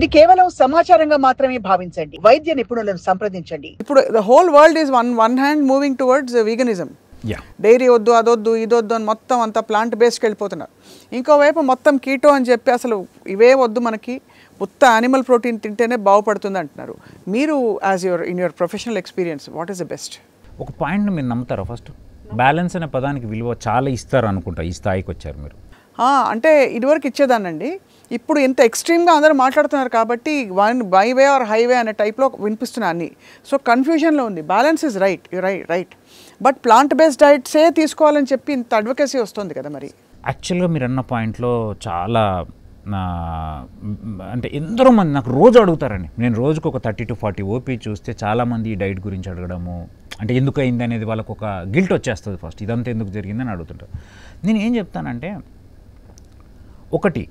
ఇది కేవలం సమాచారంగా మాత్రమే భావించండి వైద్య నిపుణులను సంప్రదించండి ఇప్పుడు the whole world is one one hand moving towards veganism dairy వద్దు అదొద్దు ఇదొద్దు అని మొత్తం అంతా ప్లాంట్ బేస్డ్కి వెళ్ళిపోతున్నారు ఇంకోవైపు మొత్తం కీటో అని చెప్పి అసలు ఇవే వద్దు మనకి ఉత్త యానిమల్ ప్రోటీన్ తింటేనే బాగుపడుతుంది అంటున్నారు మీరు as your in your professional experience what is the best ఒక పాయింట్ మీరు నమ్ముతారా ఫస్ట్ బ్యాలెన్స్ అనే పదానికి విలువ చాలా ఇస్తారు అనుకుంటా ఈ స్థాయికి వచ్చారు మీరు అంటే ఇదివరకు ఇచ్చేదానండి ఇప్పుడు ఇంత ఎక్స్ట్రీమ్గా అందరూ మాట్లాడుతున్నారు కాబట్టి వన్ బైవే ఆర్ హైవే అనే టైప్లో వినిపిస్తున్నాయి అన్నీ సో కన్ఫ్యూజన్లో ఉంది balance is right you right right but plant based డైట్సే తీసుకోవాలని చెప్పి ఇంత అడ్వకేసీ వస్తుంది కదా మరి యాక్చువల్గా మీరు అన్న పాయింట్లో చాలా అంటే ఎందరో మంది నాకు రోజు అడుగుతారండి నేను రోజుకు ఒక థర్టీ టు ఫార్టీ ఓపీ చూస్తే చాలామంది ఈ డైట్ గురించి అడగడము అంటే ఎందుకు అయింది అనేది వాళ్ళకు ఒక గిల్ట్ వచ్చేస్తుంది ఫస్ట్ ఇదంతా ఎందుకు జరిగిందని అడుగుతుంటారు నేను ఏం చెప్తానంటే ఒకటి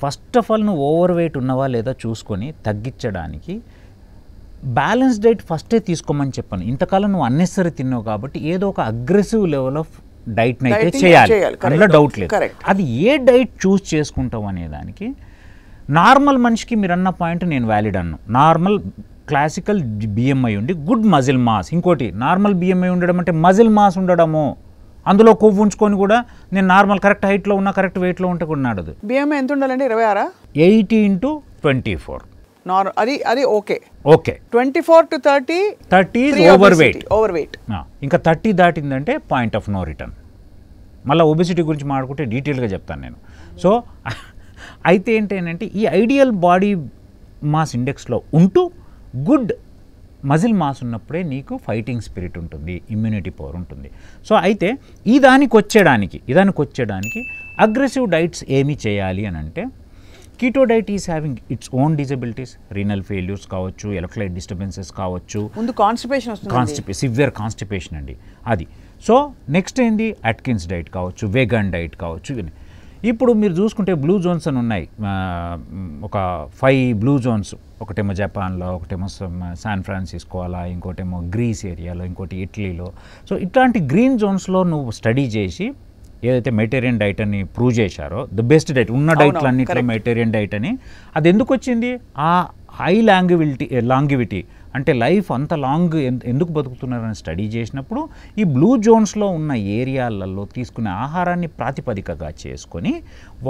ఫస్ట్ ఆఫ్ ఆల్ నువ్వు ఓవర్ వెయిట్ ఉన్నవా లేదా చూసుకొని తగ్గించడానికి బ్యాలెన్స్ డైట్ ఫస్టే తీసుకోమని చెప్పాను ఇంతకాలం నువ్వు అన్నెసరి తిన్నావు కాబట్టి ఏదో ఒక అగ్రెసివ్ లెవెల్ ఆఫ్ డైట్ అయితే చేయాలి అందులో డౌట్ లేదు అది ఏ డైట్ చూస్ చేసుకుంటావు అనే దానికి నార్మల్ మనిషికి మీరు అన్న పాయింట్ నేను వ్యాలిడ్ అన్ను నార్మల్ క్లాసికల్ బిఎంఐ ఉండి గుడ్ మజిల్ మాస్ ఇంకోటి నార్మల్ బిఎంఐ ఉండడం అంటే మజిల్ మాస్ ఉండడము అందులో కొవ్వు ఉంచుకొని కూడా నేను నార్మల్ కరెక్ట్ హైట్లో ఉన్నా కరెక్ట్ వెయిట్లో ఉంటే కూడా నాడదు బిఎంఐ ఎంత ఉండాలండి ఇరవై ఆరా ఎయిటీ ఇంటూ ట్వంటీ ఫోర్ నార్ అది అది okay okay twenty four to thirty thirty over weight over weight ఇంకా థర్టీ దాటిందంటే పాయింట్ ఆఫ్ నో రిటర్న్ మళ్ళీ ఒబెసిటీ గురించి మాట్లాడుకుంటే డీటెయిల్గా చెప్తాను నేను సో అయితే ఏంటంటే ఈ ఐడియల్ బాడీ మాస్ ఇండెక్స్లో ఉంటూ గుడ్ మజిల్ మాస్ ఉన్నప్పుడే నీకు ఫైటింగ్ స్పిరిట్ ఉంటుంది ఇమ్యూనిటీ పవర్ ఉంటుంది సో అయితే ఈ దానికి వచ్చేయడానికి ఇదానికి వచ్చేయడానికి అగ్రెసివ్ డైట్స్ ఏమి చేయాలి అని అంటే keto diet is having its own disabilities renal failures కావచ్చు ఎలక్ట్రైట్ డిస్టర్బెన్సెస్ కావచ్చు ముందు కాన్స్టిపేషన్ కాన్స్టిపే సివియర్ కాన్స్టిపేషన్ అండి అది సో నెక్స్ట్ ఏంది అట్కిన్స్ డైట్ కావచ్చు వేగన్ డైట్ కావచ్చు ఇవన్నీ ఇప్పుడు మీరు చూసుకుంటే బ్లూ జోన్స్ అని ఉన్నాయి ఒక ఫైవ్ బ్లూ జోన్స్ ఒకటేమో జపాన్లో ఒకటేమో శాన్ ఫ్రాన్సిస్కో అలా ఇంకోటేమో గ్రీస్ ఏరియాలో ఇంకోటి ఇటలీలో సో ఇట్లాంటి గ్రీన్ జోన్స్లో నువ్వు స్టడీ చేసి ఏదైతే మెటీరియన్ డైట్ అని ప్రూవ్ చేశారో ద బెస్ట్ డైట్ ఉన్న డైట్లు అన్నింటిలో మెటీరియన్ డైట్ అని అది ఎందుకు వచ్చింది ఆ హై లాంగ్విలిటీ లాంగ్విటీ అంటే లైఫ్ అంత లాంగ్ ఎందుకు బతుకుతున్నారని స్టడీ చేసినప్పుడు ఈ బ్లూ జోన్స్లో ఉన్న ఏరియాలలో తీసుకునే ఆహారాన్ని ప్రాతిపదికగా చేసుకొని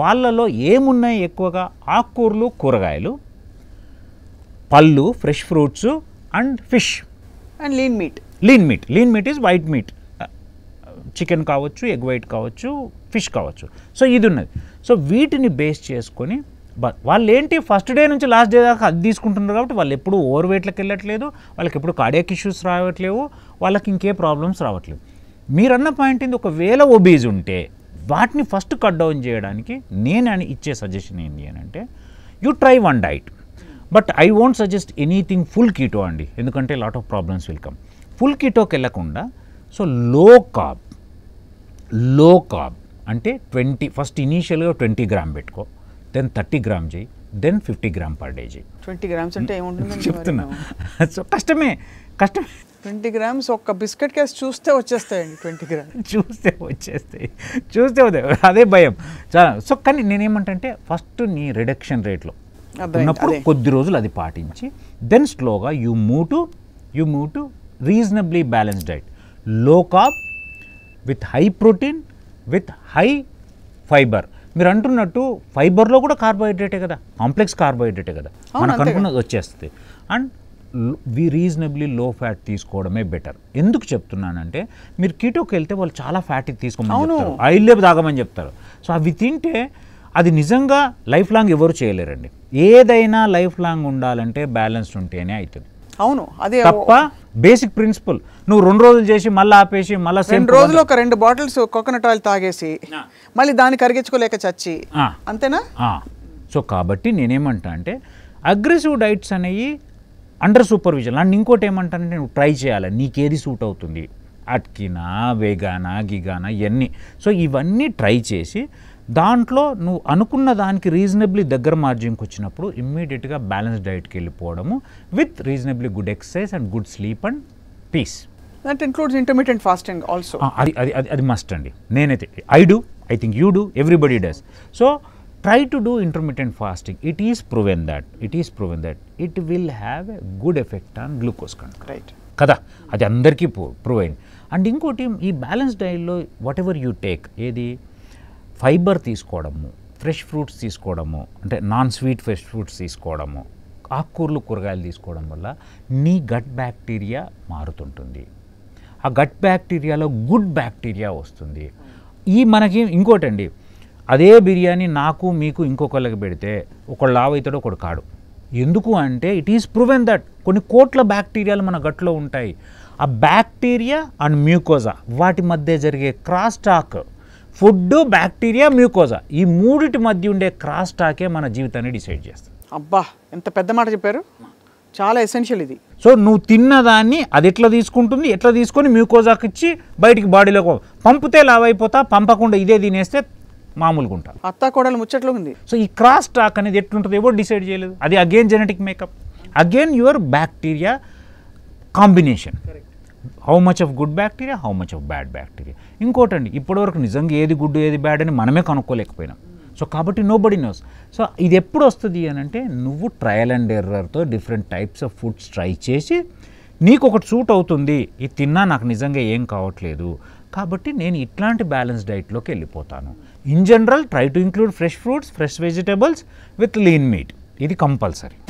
వాళ్ళలో ఏమున్నాయి ఎక్కువగా ఆకుకూరలు కూరగాయలు పళ్ళు fresh fruits and fish and lean meat lean meat lean meat is white meat chicken కావచ్చు ఎగ్ వైట్ కావచ్చు ఫిష్ కావచ్చు సో ఇది ఉన్నది సో వీటిని బేస్ చేసుకొని బట్ వాళ్ళు ఏంటి ఫస్ట్ డే నుంచి లాస్ట్ డే దాకా అది తీసుకుంటున్నారు కాబట్టి వాళ్ళు ఎప్పుడు ఓవర్ వెయిట్లకు వెళ్ళట్లేదు వాళ్ళకి ఎప్పుడు కార్డియాక్ ఇష్యూస్ రావట్లేవు వాళ్ళకి ఇంకే ప్రాబ్లమ్స్ రావట్లేవు మీరన్న పాయింట్ ఏంది ఒకవేళ ఒబీజ్ ఉంటే వాటిని ఫస్ట్ కట్ డౌన్ చేయడానికి నేను అని ఇచ్చే సజెషన్ ఏంటి అని అంటే you try one diet but I won't suggest anything full keto అండి ఎందుకంటే lot of problems will come full కీటోకి వెళ్ళకుండా so low carb low carb అంటే ట్వంటీ ఫస్ట్ ఇనీషియల్గా ట్వంటీ గ్రామ్ పెట్టుకో దెన్ థర్టీ గ్రామ్ చేయి then fifty gram per day చేయి twenty grams అంటే hmm. ఏముంటుంది చెప్తున్నా సో కష్టమే కష్టమే ట్వంటీ గ్రామ్స్ ఒక్క బిస్కెట్ కేసు చూస్తే వచ్చేస్తాయండి ట్వంటీ గ్రామ్స్ చూస్తే వచ్చేస్తాయి చూస్తే అదే భయం చాలా సో కానీ నేనేమంటే ఫస్ట్ నీ రిడక్షన్ రేట్లో ఉన్నప్పుడు కొద్ది రోజులు అది పాటించి దెన్ స్లోగా you move to you move to reasonably balance diet low carb with high protein with high fibre మీరు అంటున్నట్టు ఫైబర్లో కూడా కార్బోహైడ్రేటే కదా కాంప్లెక్స్ కార్బోహైడ్రేటే కదా మనకు అనుకున్నది వచ్చేస్తుంది and we reasonably low fat తీసుకోవడమే బెటర్ ఎందుకు చెప్తున్నానంటే మీరు కీటోకి వెళ్తే వాళ్ళు చాలా ఫ్యాట్ తీసుకోమని చెప్తారు ఆయిల్ తాగమని చెప్తారు సో అవి తింటే అది నిజంగా లైఫ్ లాంగ్ ఎవరు చేయలేరండి ఏదైనా లైఫ్ లాంగ్ ఉండాలంటే బ్యాలెన్స్డ్ ఉంటేనే అవుతుంది అవును అదే తప్ప బేసిక్ ప్రిన్సిపల్ నువ్వు రెండు రోజులు చేసి మళ్ళీ ఆపేసి మళ్ళీ రెండు రోజులు ఒక రెండు బాటిల్స్ కోకోనట్ ఆయిల్ తాగేసి మళ్ళీ దాన్ని కరిగించుకోలేక చచ్చి అంతేనా సో కాబట్టి నేనేమంటా అంటే అగ్రెసివ్ డైట్స్ అనేవి అండర్ సూపర్విజన్ అండ్ ఇంకోటి ఏమంటానంటే నువ్వు ట్రై చేయాలి నీకేది సూట్ అవుతుంది అట్కినా వేగానా గిగానా ఇవన్నీ సో ఇవన్నీ ట్రై చేసి దాంట్లో నువ్వు అనుకున్న దానికి రీజనబ్లీ దగ్గర మార్జిన్కి వచ్చినప్పుడు ఇమ్మీడియట్గా బ్యాలెన్స్ డైట్కి వెళ్ళిపోవడము with reasonably good exercise and good sleep and peace that includes intermediate fasting also అది అది అది అది మస్ట్ అండి నేనైతే I do I think you do everybody does so try to do intermediate fasting it is proven that it is proven that it will have a good effect on glucose control right కదా అది అందరికీ prove అయింది and ఇంకోటి ఈ balance డైట్లో whatever you take ఏది fibre తీసుకోవడము fresh fruits తీసుకోవడము అంటే నాన్ స్వీట్ ఫ్రెష్ ఫ్రూట్స్ తీసుకోవడము ఆకుకూరలు కూరగాయలు తీసుకోవడం వల్ల నీ గట్ బ్యాక్టీరియా మారుతుంటుంది ఆ గట్ బ్యాక్టీరియాలో గుడ్ బ్యాక్టీరియా వస్తుంది ఈ మనకి ఇంకోటండి అదే బిర్యానీ నాకు మీకు ఇంకొకళ్ళకి పెడితే ఒకళ్ళు లావైతాడు ఒకడు కాడు ఎందుకు అంటే ఇట్ ఈస్ ప్రూవెన్ దట్ కొన్ని కోట్ల బ్యాక్టీరియాలు మన గట్లో ఉంటాయి ఆ బ్యాక్టీరియా అండ్ మ్యూకోజా వాటి మధ్య జరిగే cross talk food bacteria mucosa ఈ మూడిటి మధ్య ఉండే క్రాస్ టాకే మన జీవితాన్ని డిసైడ్ చేస్తుంది అబ్బా ఎంత పెద్ద మాట చెప్పారు చాలా ఎసెన్షియల్ ఇది సో నువ్వు తిన్నదాన్ని అది ఎట్లా తీసుకుంటుంది ఎట్లా తీసుకొని మ్యూకోజాకి ఇచ్చి బయటికి బాడీలోకి పంపితే లావైపోతా పంపకుండా ఇదే తినేస్తే మామూలుగా ఉంటారు అత్త కోడలు ముచ్చట్లు ఉంది సో ఈ క్రాస్ టాక్ అనేది ఎట్లుంటుంది ఎవరు డిసైడ్ చేయలేదు అది again genetic makeup again your bacteria combination how much of good bacteria how much of bad bacteria ఇంకోటండి ఇప్పటివరకు నిజంగా ఏది గుడ్ ఏది బ్యాడ్ అని మనమే కనుక్కోలేకపోయినాం సో కాబట్టి నో బడీ నోస్ సో ఇది ఎప్పుడు వస్తుంది అని అంటే నువ్వు ట్రయల్ అండ్ ఎర్రర్తో different types of foods try చేసి నీకు ఒకటి సూట్ అవుతుంది ఇది తిన్నా నాకు నిజంగా ఏం కావట్లేదు కాబట్టి నేను ఇట్లాంటి బ్యాలెన్స్ డైట్లోకి వెళ్ళిపోతాను in general try to include fresh fruits fresh vegetables with lean meat ఇది కంపల్సరీ